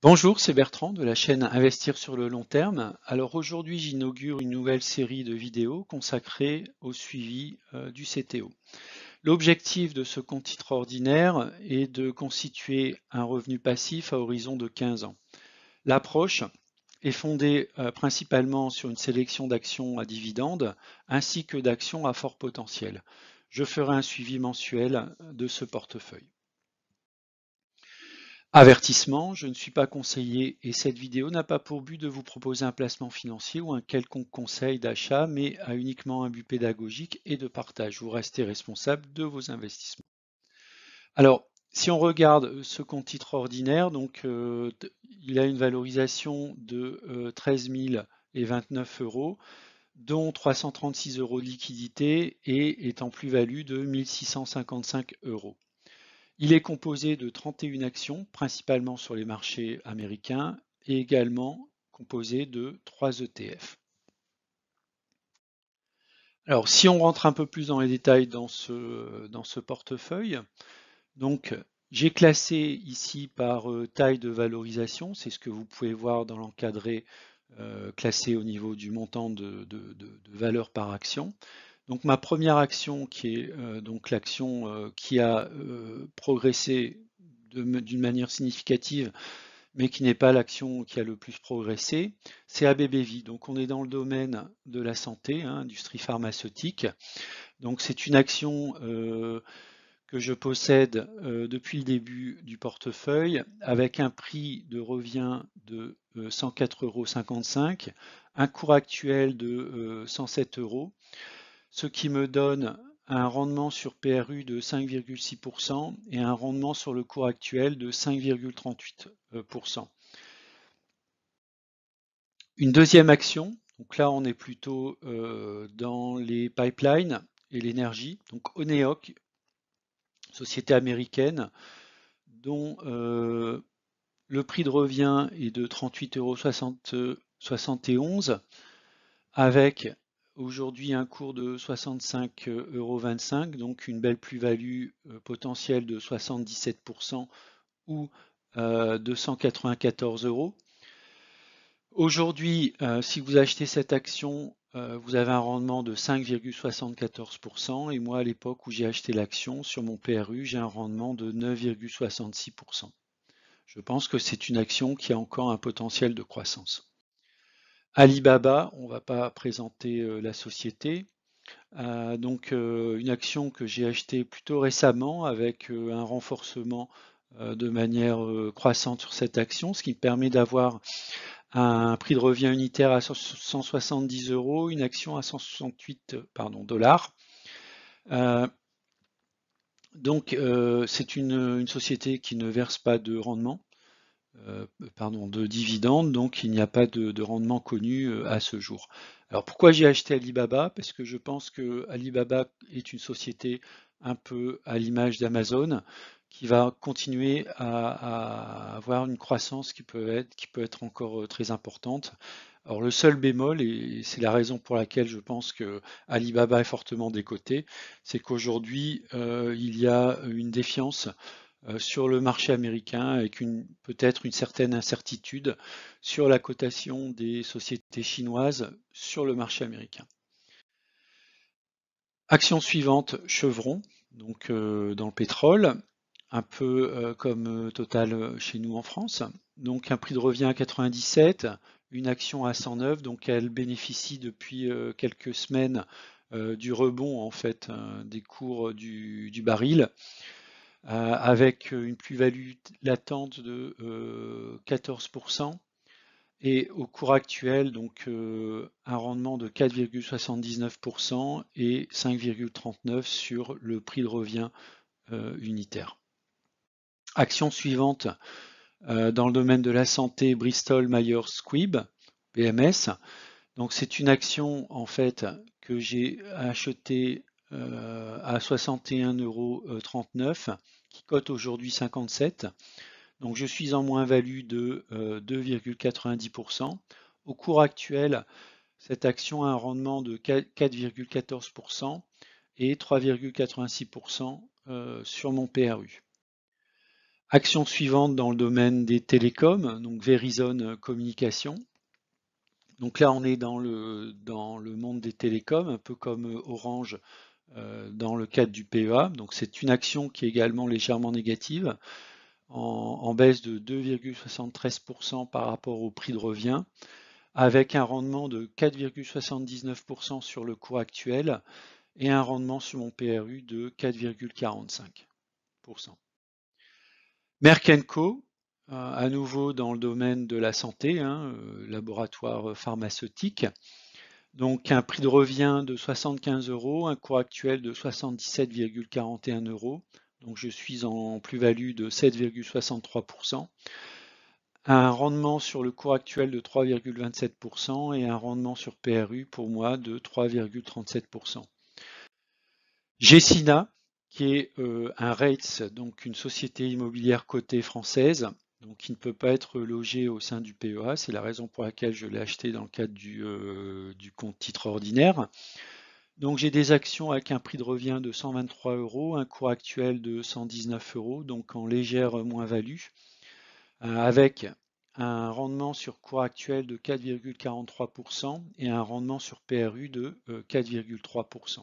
Bonjour, c'est Bertrand de la chaîne Investir sur le long terme. Alors aujourd'hui, j'inaugure une nouvelle série de vidéos consacrée au suivi euh, du CTO. L'objectif de ce compte titre ordinaire est de constituer un revenu passif à horizon de 15 ans. L'approche est fondée euh, principalement sur une sélection d'actions à dividendes ainsi que d'actions à fort potentiel. Je ferai un suivi mensuel de ce portefeuille. Avertissement, je ne suis pas conseiller et cette vidéo n'a pas pour but de vous proposer un placement financier ou un quelconque conseil d'achat, mais a uniquement un but pédagogique et de partage. Vous restez responsable de vos investissements. Alors, si on regarde euh, ce compte titre ordinaire, donc euh, il a une valorisation de 13 euh, 029 euros, dont 336 euros de liquidité et est en plus-value de 1655 euros. Il est composé de 31 actions, principalement sur les marchés américains, et également composé de 3 ETF. Alors si on rentre un peu plus dans les détails dans ce, portefeuille, donc j'ai classé ici par euh, taille de valorisation, c'est ce que vous pouvez voir dans l'encadré euh, classé au niveau du montant de valeur par action. Donc ma première action, qui est euh, donc l'action euh, qui a euh, progressé d'une manière significative, mais qui n'est pas l'action qui a le plus progressé, c'est ABBV. Donc on est dans le domaine de la santé, hein, industrie pharmaceutique. Donc c'est une action que je possède depuis le début du portefeuille avec un prix de revient de 104,55 euros, un cours actuel de 107 euros ce qui me donne un rendement sur PRU de 5,6% et un rendement sur le cours actuel de 5,38%. Une deuxième action, donc là on est plutôt euh, dans les pipelines et l'énergie, donc Oneoc, société américaine, dont euh, le prix de revient est de 38,71 euros avec Aujourd'hui, un cours de 65,25 euros, donc une belle plus-value euh, potentielle de 77% ou euh, 194 euros. Aujourd'hui, euh, si vous achetez cette action, euh, vous avez un rendement de 5,74% et moi, à l'époque où j'ai acheté l'action sur mon PRU, j'ai un rendement de 9,66%. Je pense que c'est une action qui a encore un potentiel de croissance. Alibaba, on ne va pas présenter euh, la société. Euh, donc euh, une action que j'ai achetée plutôt récemment avec un renforcement de manière croissante sur cette action, ce qui me permet d'avoir un prix de revient unitaire à 170 euros, une action à 168 dollars. donc c'est une, société qui ne verse pas de rendement, euh, pardon, de dividendes, donc il n'y a pas de, rendement connu euh, à ce jour. Alors pourquoi j'ai acheté Alibaba Parce que je pense que Alibaba est une société un peu à l'image d'Amazon qui va continuer à, avoir une croissance qui peut, être, qui peut être encore euh, très importante. Alors le seul bémol, et c'est la raison pour laquelle je pense que Alibaba est fortement décoté, c'est qu'aujourd'hui il y a une défiance euh, sur le marché américain avec peut-être une certaine incertitude sur la cotation des sociétés chinoises sur le marché américain. Action suivante, Chevron, donc euh, dans le pétrole, un peu euh, comme Total chez nous en France. Donc un prix de revient à 97, une action à 109, donc elle bénéficie depuis quelques semaines du rebond en fait des cours du baril. Euh, avec euh, une plus-value latente de 14%, euh, et au cours actuel, donc un rendement de 4,79% et 5,39% sur le prix de revient unitaire. Action suivante dans le domaine de la santé, Bristol Myers Squibb, BMS. Donc c'est une action en fait que j'ai achetée euh, à à euros qui cote aujourd'hui 57. Donc je suis en moins-value de 2,90%. Euh, Au cours actuel, cette action a un rendement de 4,14% et 3,86% euh, sur mon PRU. Action suivante dans le domaine des télécoms, donc Verizon Communication. Donc là, on est dans le, dans le monde des télécoms, un peu comme Orange euh, dans le cadre du PEA. Donc c'est une action qui est également légèrement négative, en, baisse de 2,73% par rapport au prix de revient, avec un rendement de 4,79% sur le cours actuel et un rendement sur mon PRU de 4,45%. Merck Co, euh, à nouveau dans le domaine de la santé, hein, euh, laboratoire pharmaceutique, donc un prix de revient de 75 euros, un cours actuel de 77,41 euros. Donc je suis en plus-value de 7,63%. Un rendement sur le cours actuel de 3,27% et un rendement sur PRU pour moi de 3,37%. Gessina, qui est euh, un REITS, donc une société immobilière cotée française, donc qui ne peut pas être logé au sein du PEA. C'est la raison pour laquelle je l'ai acheté dans le cadre euh, du, compte titre ordinaire. Donc j'ai des actions avec un prix de revient de 123 euros, un cours actuel de 119 euros, donc en légère moins-value, euh, avec un rendement sur cours actuel de 4,43% et un rendement sur PRU de 4,3%. Euh,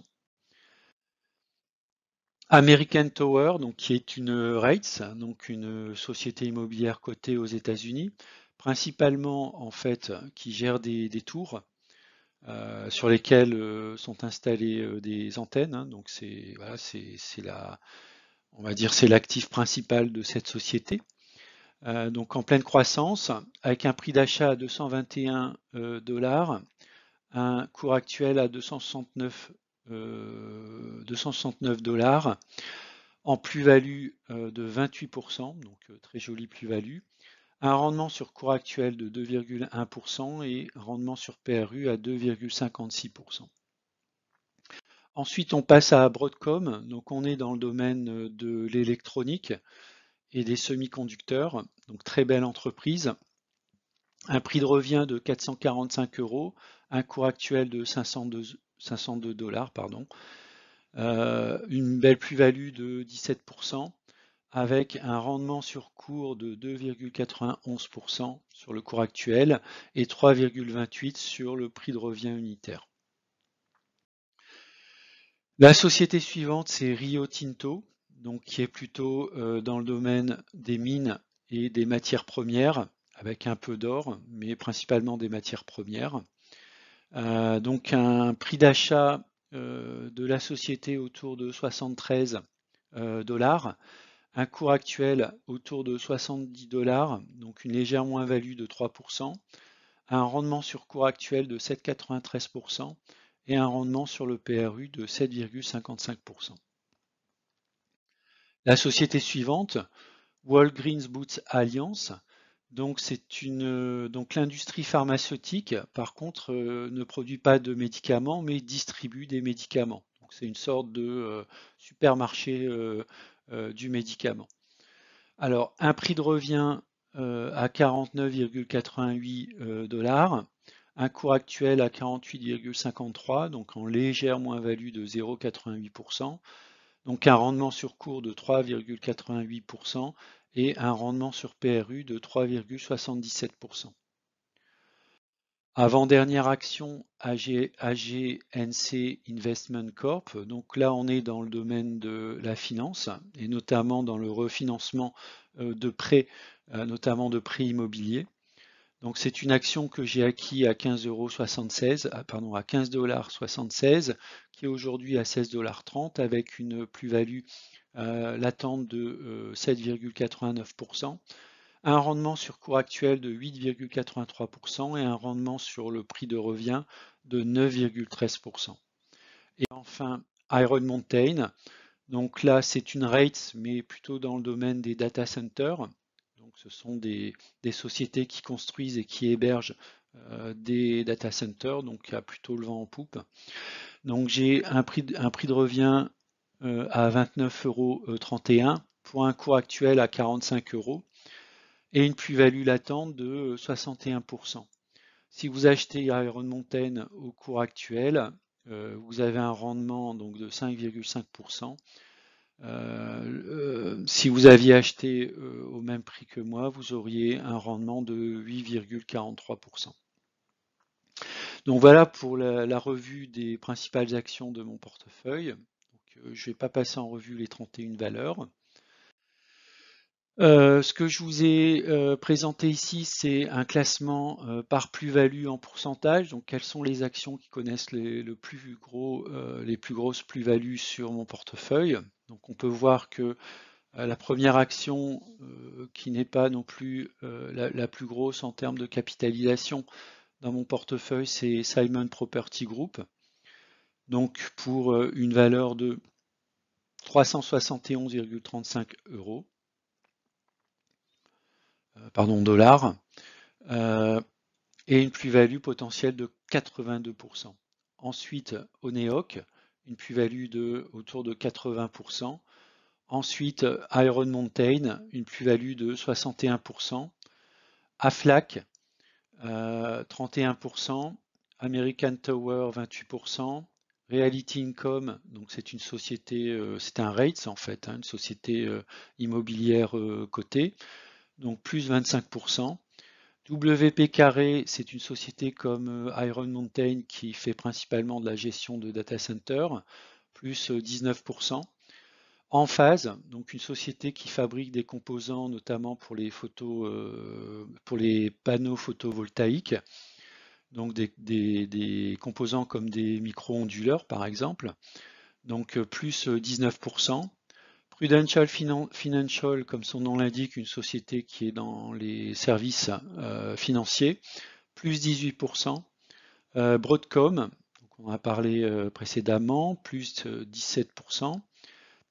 American Tower, donc, qui est une euh, REITs, donc une euh, société immobilière cotée aux États-Unis, principalement en fait qui gère des, tours euh, sur lesquelles sont installées des antennes. Hein. donc c'est la, on va dire c'est l'actif principal de cette société. donc en pleine croissance, avec un prix d'achat à 221 dollars, un cours actuel à 269 269 euh, dollars en plus-value euh, de 28%, donc euh, très jolie plus-value, un rendement sur cours actuel de 2,1% et rendement sur PRU à 2,56%. Ensuite, on passe à Broadcom, donc on est dans le domaine de l'électronique et des semi-conducteurs, donc très belle entreprise. Un prix de revient de 445 euros, un cours actuel de 502, 502 dollars, pardon. Euh, une belle plus-value de 17% avec un rendement sur cours de 2,91% sur le cours actuel et 3,28% sur le prix de revient unitaire. La société suivante, c'est Rio Tinto, donc qui est plutôt euh, dans le domaine des mines et des matières premières, avec un peu d'or, mais principalement des matières premières. Euh, donc un prix d'achat euh, de la société autour de 73 euh, dollars, un cours actuel autour de 70 dollars, donc une légère moins-value de 3%, un rendement sur cours actuel de 7,93% et un rendement sur le PRU de 7,55%. La société suivante, Walgreens Boots Alliance, donc c'est une euh, donc l'industrie pharmaceutique par contre euh, ne produit pas de médicaments mais distribue des médicaments. Donc c'est une sorte de euh, supermarché du médicament. Alors un prix de revient à 49,88 dollars, un cours actuel à 48,53 donc en légère moins-value de 0,88 donc un rendement sur cours de 3,88% et un rendement sur PRU de 3,77%. Avant-dernière action, AGNC Investment Corp. Donc là, on est dans le domaine de la finance et notamment dans le refinancement euh, de prêts, euh, notamment de prêts immobiliers. Donc c'est une action que j'ai acquis à 15,76 euh, pardon, à 15,76 qui est aujourd'hui à 16,30 avec une plus-value euh, l'attente de 7,89%, euh, un rendement sur cours actuel de 8,83% et un rendement sur le prix de revient de 9,13%. Et enfin, Iron Mountain. Donc là, c'est une rate, mais plutôt dans le domaine des data centers. Donc ce sont des, sociétés qui construisent et qui hébergent euh, des data centers, donc il y a plutôt le vent en poupe. Donc j'ai un prix, un prix de revient euh, à 29,31 euros pour un cours actuel à 45 euros et une plus-value latente de 61%. Si vous achetez Iron Mountain au cours actuel, euh, vous avez un rendement donc de 5,5%. Euh, si vous aviez acheté au même prix que moi, vous auriez un rendement de 8,43%. Donc voilà pour la revue des principales actions de mon portefeuille je ne vais pas passer en revue les 31 valeurs. Euh, ce que je vous ai euh, présenté ici, c'est un classement euh, par plus-value en pourcentage. Donc, quelles sont les actions qui connaissent les, le plus gros, les plus grosses plus-values sur mon portefeuille Donc, on peut voir que la première action, qui n'est pas non plus la, plus grosse en termes de capitalisation dans mon portefeuille, c'est Simon Property Group donc pour euh, une valeur de 371,35 euros, euh, pardon, dollars, euh, et une plus-value potentielle de 82%. Ensuite, e Oneok, une plus-value de autour de 80%. Ensuite, Iron Mountain, une plus-value de 61%. AFLAC, 31%. American Tower, 28%. Reality Income, donc c'est une société, euh, c'est un rates en fait, hein, une société euh, immobilière euh, cotée, donc plus 25%. WP Carré, c'est une société comme Iron Mountain qui fait principalement de la gestion de data center, plus 19%. Enphase, donc une société qui fabrique des composants notamment pour les panneaux photovoltaïques, donc des, composants comme des micro-onduleurs par exemple, donc euh, plus 19%. Euh, Prudential Financial, comme son nom l'indique, une société qui est dans les services euh, financiers, plus 18%. Broadcom, on a parlé précédemment, plus 17%.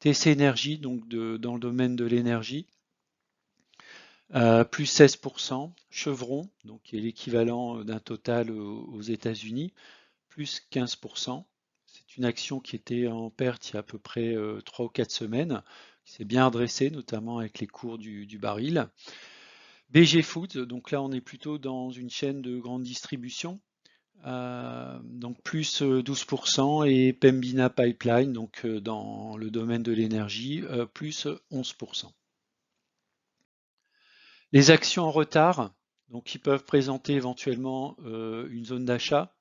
TC Energy, donc dans le domaine de l'énergie, euh, plus 16%, Chevron, donc qui est l'équivalent euh, d'un total euh, aux États-Unis, plus 15%. C'est une action qui était en perte il y a à peu près 3 ou 4 semaines, C'est bien redressé, notamment avec les cours du, baril. BG Foods, donc là on est plutôt dans une chaîne de grande distribution, donc plus 12% et Pembina Pipeline, donc dans le domaine de l'énergie, plus 11%. Les actions en retard, donc qui peuvent présenter éventuellement euh, une zone d'achat.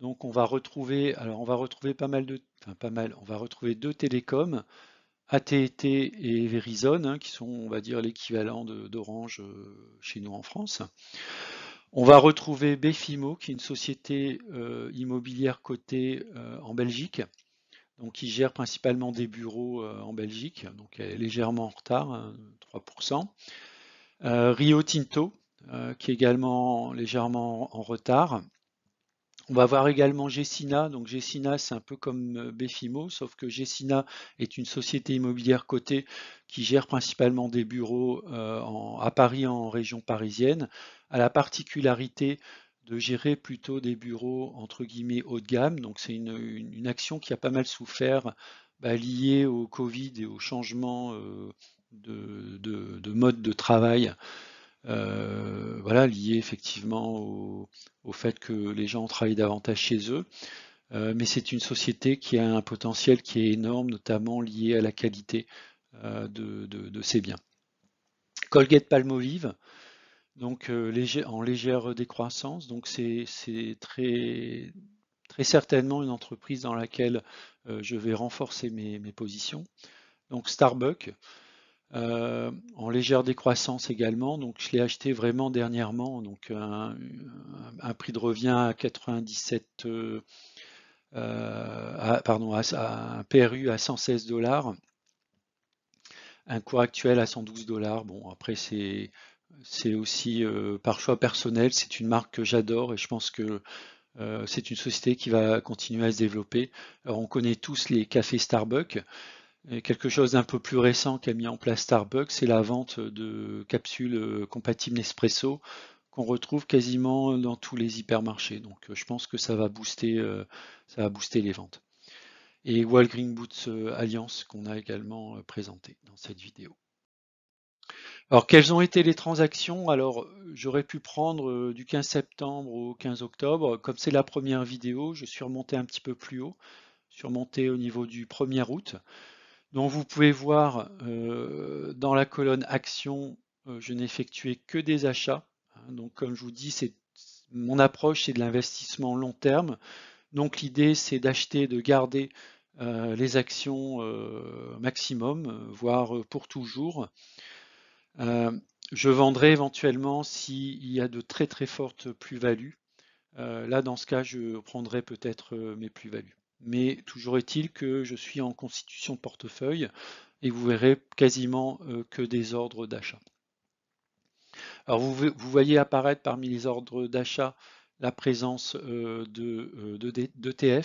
Donc on va retrouver, alors on va retrouver pas mal de, pas mal, on va retrouver deux télécoms, AT&T et Verizon, hein, qui sont, on va dire, l'équivalent d'Orange euh, chez nous en France. On va retrouver Befimo, qui est une société euh, immobilière cotée en Belgique, donc qui gère principalement des bureaux en Belgique, donc elle est légèrement en retard, 3%. Hein, euh, Rio Tinto, euh, qui est également légèrement en retard. On va voir également Gessina. Donc Gessina, c'est un peu comme euh, Befimo, sauf que Gessina est une société immobilière cotée qui gère principalement des bureaux à Paris, en région parisienne. À la particularité de gérer plutôt des bureaux entre guillemets haut de gamme. Donc c'est une, action qui a pas mal souffert bah, liée au Covid et aux changement de, modes de travail euh, voilà, lié effectivement au, fait que les gens travaillent davantage chez eux. Euh, mais c'est une société qui a un potentiel qui est énorme, notamment lié à la qualité euh, de, ses biens. Colgate Palmolive, donc en légère décroissance, donc c'est très, très certainement une entreprise dans laquelle je vais renforcer mes, mes positions. Donc Starbucks, euh, en légère décroissance également. Donc je l'ai acheté vraiment dernièrement, donc un, prix de revient à 97, euh, euh, pardon, un PRU à 116 dollars, un cours actuel à 112 dollars. Bon, après c'est c'est aussi par choix personnel, c'est une marque que j'adore et je pense que c'est une société qui va continuer à se développer. on connaît tous les cafés Starbucks quelque chose d'un peu plus récent qu'a mis en place Starbucks, c'est la vente de capsules euh, compatibles Nespresso qu'on retrouve quasiment dans tous les hypermarchés. Donc euh, je pense que ça va booster, euh, ça va booster les ventes. Et Walgreen Boots Alliance qu'on a également présenté dans cette vidéo. Alors quelles ont été les transactions Alors j'aurais pu prendre du 15 septembre au 15 octobre. Comme c'est la première vidéo, je suis remonté un petit peu plus haut, surmonté au niveau du 1er août. Donc vous pouvez voir euh, dans la colonne actions, euh, je n'effectuais que des achats. Hein, donc comme je vous dis, c'est mon approche, c'est de l'investissement long terme. Donc l'idée, c'est d'acheter, de garder euh, les actions maximum, voire pour toujours. je vendrai éventuellement s'il y a de très très fortes plus-values. là, dans ce cas, je prendrai peut-être mes plus-values mais toujours est-il que je suis en constitution de portefeuille et vous verrez quasiment euh, que des ordres d'achat. Alors vous, voyez apparaître parmi les ordres d'achat la présence d'ETF. Euh, de, euh,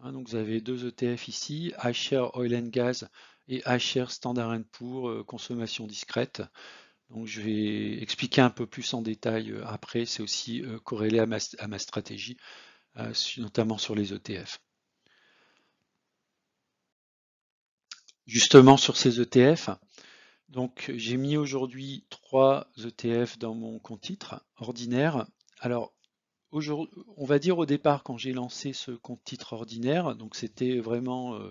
hein, donc vous avez deux ETF ici, HR Oil and Gas et HR Standard Poor consommation discrète. Donc je vais expliquer un peu plus en détail après, c'est aussi corrélé à à ma stratégie, notamment sur les ETF. justement sur ces ETF. Donc j'ai mis aujourd'hui trois ETF dans mon compte titre ordinaire. Alors on va dire au départ quand j'ai lancé ce compte titre ordinaire, donc c'était vraiment euh,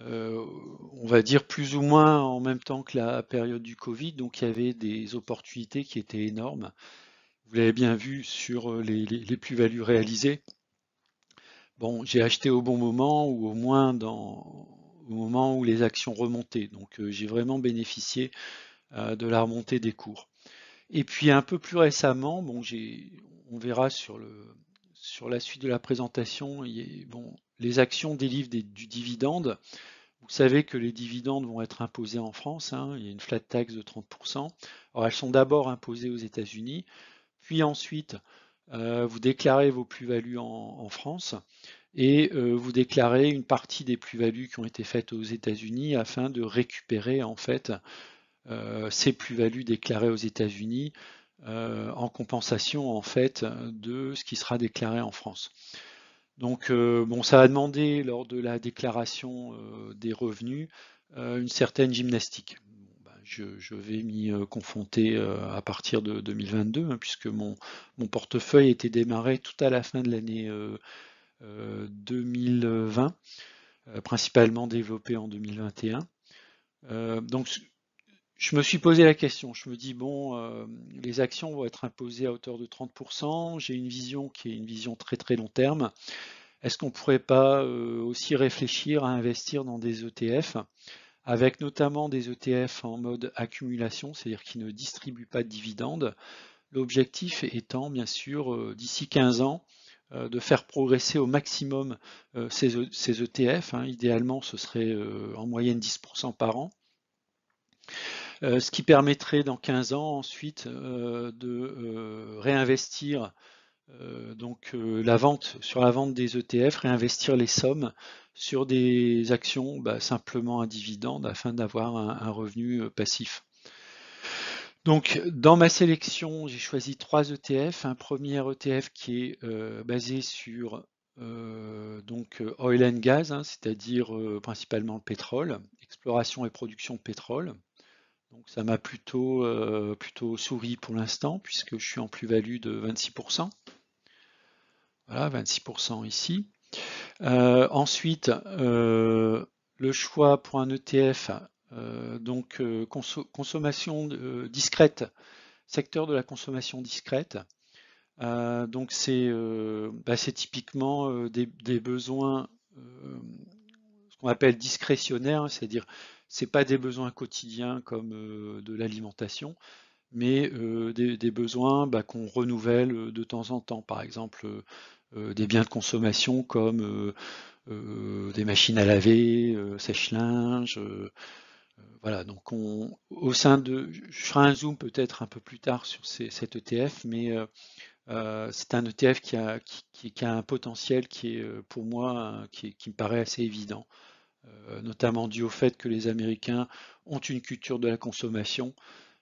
euh, on va dire plus ou moins en même temps que la période du Covid, donc il y avait des opportunités qui étaient énormes. Vous l'avez bien vu sur euh, les plus-values réalisées. Bon, j'ai acheté au bon moment ou au moins dans, au moment où les actions remontaient. Donc euh, j'ai vraiment bénéficié euh, de la remontée des cours. Et puis un peu plus récemment, bon, on verra sur, le, sur la suite de la présentation, il bon, les actions délivrent des, du dividende. Vous savez que les dividendes vont être imposés en France, hein, il y a une flat tax de 30%. Alors elles sont d'abord imposées aux États-Unis, puis ensuite euh, vous déclarez vos plus-values en, France, et euh, vous déclarez une partie des plus-values qui ont été faites aux États-Unis afin de récupérer en fait euh, ces plus-values déclarées aux États-Unis euh, en compensation en fait de ce qui sera déclaré en France. Donc bon, ça a demandé lors de la déclaration des revenus une certaine gymnastique. Ben, je, vais m'y confronter à partir de 2022, hein, puisque mon, mon, portefeuille était démarré tout à la fin de l'année 2020, euh, euh, principalement développé en 2021. Euh, donc je me suis posé la question, je me dis bon, les actions vont être imposées à hauteur de 30%, j'ai une vision qui est une vision très très long terme. Est-ce qu'on ne pourrait pas aussi réfléchir à investir dans des ETF, avec notamment des ETF en mode accumulation, c'est-à-dire qui ne distribuent pas de dividendes, l'objectif étant bien sûr d'ici 15 ans euh, de faire progresser au maximum euh, ces, ETF. E hein. Idéalement, ce serait euh, en moyenne 10% par an. ce qui permettrait dans 15 ans ensuite de réinvestir donc la vente sur la vente des ETF, réinvestir les sommes sur des actions bah, simplement à dividende afin d'avoir un revenu passif. Donc, dans ma sélection, j'ai choisi trois ETF. Un premier ETF qui est euh, basé sur euh, donc euh, oil and gas, hein, c'est-à-dire principalement le pétrole, exploration et production de pétrole. Donc, ça m'a plutôt, plutôt souri pour l'instant, puisque je suis en plus-value de 26%. Voilà, 26% ici. ensuite, le choix pour un ETF euh, donc euh, consommation euh, discrète, secteur de la consommation discrète. donc c'est bah, typiquement des, besoins, ce qu'on appelle discrétionnaires, hein, c'est-à-dire c'est pas des besoins quotidiens comme de l'alimentation, mais des, besoins bah, qu'on renouvelle de temps en temps. Par exemple, des biens de consommation comme des machines à laver, sèche-linge, voilà, donc au sein de, je ferai un zoom peut-être un peu plus tard sur cet ETF, mais euh, euh, c'est un ETF qui a, un potentiel qui est euh, pour moi qui, me paraît assez évident, notamment dû au fait que les Américains ont une culture de la consommation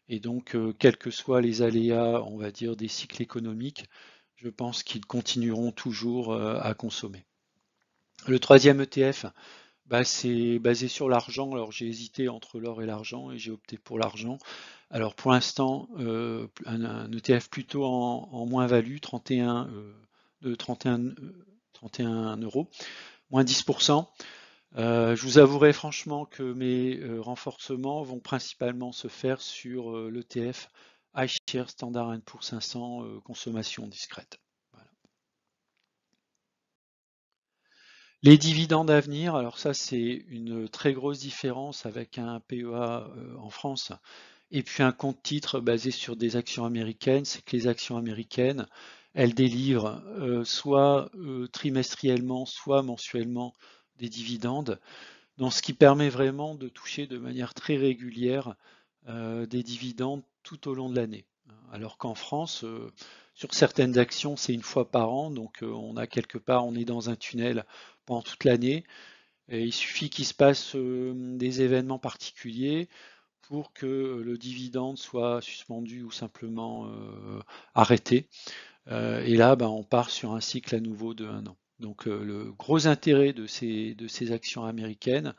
et donc quels que soient les aléas, on va dire des cycles économiques, je pense qu'ils continueront toujours à consommer. Le troisième ETF, bah, c'est basé sur l'argent. Alors j'ai hésité entre l'or et l'argent et j'ai opté pour l'argent. Alors pour l'instant, euh, un, ETF plutôt en, moins-value, 31, euh, de 31, euh, euros, moins 10%. je vous avouerai franchement que mes renforcements vont principalement se faire sur l'ETF iShares Standard pour 500 consommation discrète. Les dividendes à venir, alors ça c'est une très grosse différence avec un PEA euh, en France et puis un compte titre basé sur des actions américaines, c'est que les actions américaines, elles délivrent euh, soit euh, trimestriellement, soit mensuellement des dividendes, donc ce qui permet vraiment de toucher de manière très régulière des dividendes tout au long de l'année. Hein, alors qu'en France, euh, sur certaines actions, c'est une fois par an, donc euh, on a quelque part, on est dans un tunnel pendant toute l'année, et il suffit qu'il se passe euh, des événements particuliers pour que le dividende soit suspendu ou simplement arrêté. et là, bah, on part sur un cycle à nouveau de un an. Donc le gros intérêt de de ces actions américaines,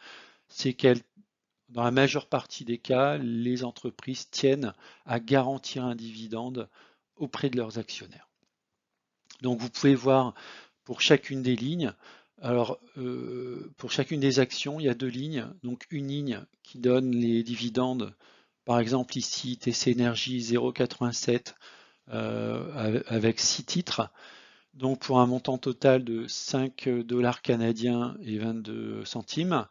c'est qu'elles dans la majeure partie des cas, les entreprises tiennent à garantir un dividende auprès de leurs actionnaires. Donc vous pouvez voir pour chacune des lignes, alors euh, pour chacune des actions, il y a deux lignes. Donc une ligne qui donne les dividendes, par exemple ici TC Energy 0,87 euh, avec 6 titres. Donc pour un montant total de 5 dollars canadiens et 22 centimes.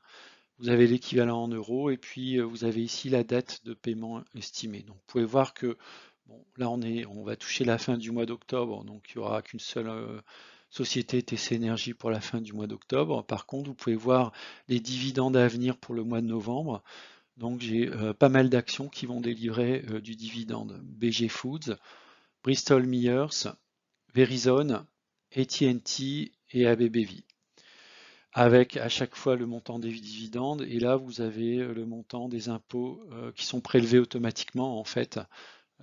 Vous avez l'équivalent en euros et puis euh, vous avez ici la date de paiement estimée. Donc vous pouvez voir que bon, là on est, on va toucher la fin du mois d'octobre, donc il n'y aura qu'une seule euh, société TC Energy pour la fin du mois d'octobre. Par contre, vous pouvez voir les dividendes à venir pour le mois de novembre. Donc j'ai euh, pas mal d'actions qui vont délivrer du dividende. BG Foods, Bristol Myers, Verizon, AT&T et ABBV avec à chaque fois le montant des dividendes. Et là, vous avez euh, le montant des impôts euh, qui sont prélevés automatiquement en fait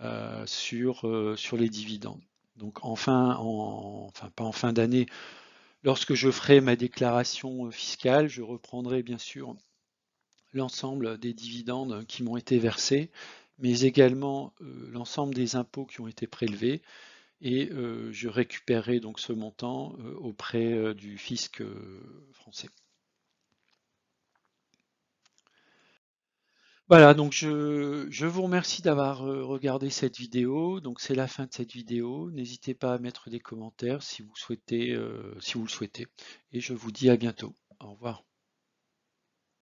euh, sur, les dividendes. Donc enfin, enfin pas en fin d'année, lorsque je ferai ma déclaration fiscale, je reprendrai bien sûr l'ensemble des dividendes qui m'ont été versés, mais également l'ensemble des impôts qui ont été prélevés et euh, je récupérerai donc ce montant euh, auprès euh, du fisc français. Voilà, donc je, je vous remercie d'avoir regardé cette vidéo. Donc c'est la fin de cette vidéo. N'hésitez pas à mettre des commentaires si vous, souhaitez, si vous le souhaitez. Et je vous dis à bientôt. Au revoir.